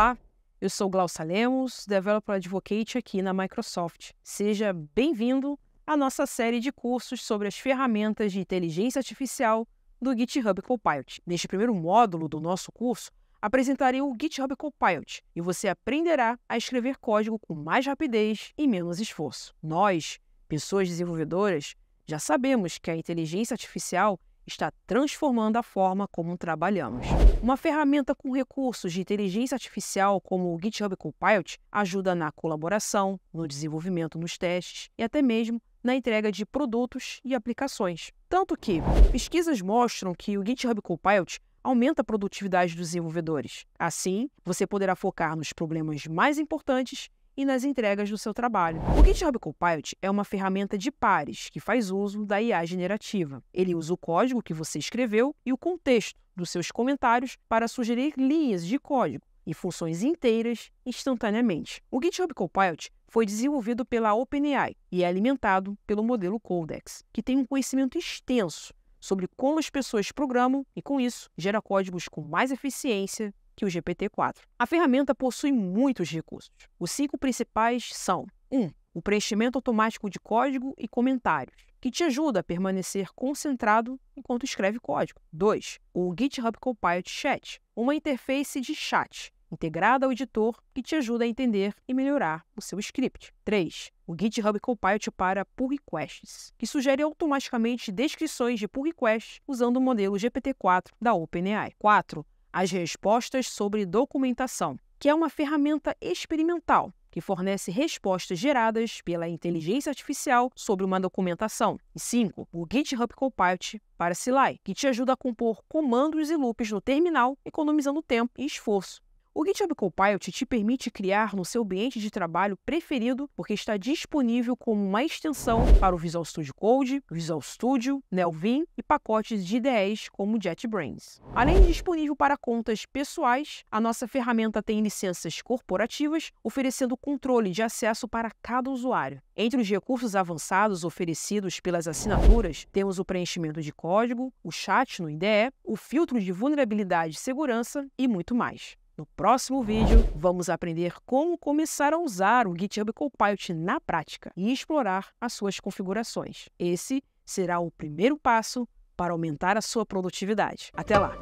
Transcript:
Olá, eu sou Glaucia Lemos, Developer Advocate aqui na Microsoft. Seja bem-vindo à nossa série de cursos sobre as ferramentas de inteligência artificial do GitHub Copilot. Neste primeiro módulo do nosso curso, apresentarei o GitHub Copilot e você aprenderá a escrever código com mais rapidez e menos esforço. Nós, pessoas desenvolvedoras, já sabemos que a inteligência artificial está transformando a forma como trabalhamos. Uma ferramenta com recursos de inteligência artificial como o GitHub Copilot ajuda na colaboração, no desenvolvimento nos testes e até mesmo na entrega de produtos e aplicações. Tanto que pesquisas mostram que o GitHub Copilot aumenta a produtividade dos desenvolvedores. Assim, você poderá focar nos problemas mais importantes e nas entregas do seu trabalho. O GitHub Copilot é uma ferramenta de pares que faz uso da IA generativa. Ele usa o código que você escreveu e o contexto dos seus comentários para sugerir linhas de código e funções inteiras instantaneamente. O GitHub Copilot foi desenvolvido pela OpenAI e é alimentado pelo modelo Codex, que tem um conhecimento extenso sobre como as pessoas programam e, com isso, gera códigos com mais eficiência que o GPT-4. A ferramenta possui muitos recursos. Os cinco principais são: 1. Um, o preenchimento automático de código e comentários, que te ajuda a permanecer concentrado enquanto escreve código. 2. O GitHub Copilot Chat, uma interface de chat integrada ao editor que te ajuda a entender e melhorar o seu script. 3. O GitHub Copilot para pull requests, que sugere automaticamente descrições de pull requests usando o modelo GPT-4 da OpenAI. 4 as respostas sobre documentação, que é uma ferramenta experimental que fornece respostas geradas pela inteligência artificial sobre uma documentação. E 5. O GitHub Copilot para CLI, que te ajuda a compor comandos e loops no terminal, economizando tempo e esforço. O GitHub Copilot te permite criar no seu ambiente de trabalho preferido, porque está disponível como uma extensão para o Visual Studio Code, Visual Studio, Nelvin e pacotes de IDEs como JetBrains. Além de disponível para contas pessoais, a nossa ferramenta tem licenças corporativas, oferecendo controle de acesso para cada usuário. Entre os recursos avançados oferecidos pelas assinaturas, temos o preenchimento de código, o chat no IDE, o filtro de vulnerabilidade e segurança e muito mais. No próximo vídeo, vamos aprender como começar a usar o GitHub Copilot na prática e explorar as suas configurações. Esse será o primeiro passo para aumentar a sua produtividade. Até lá!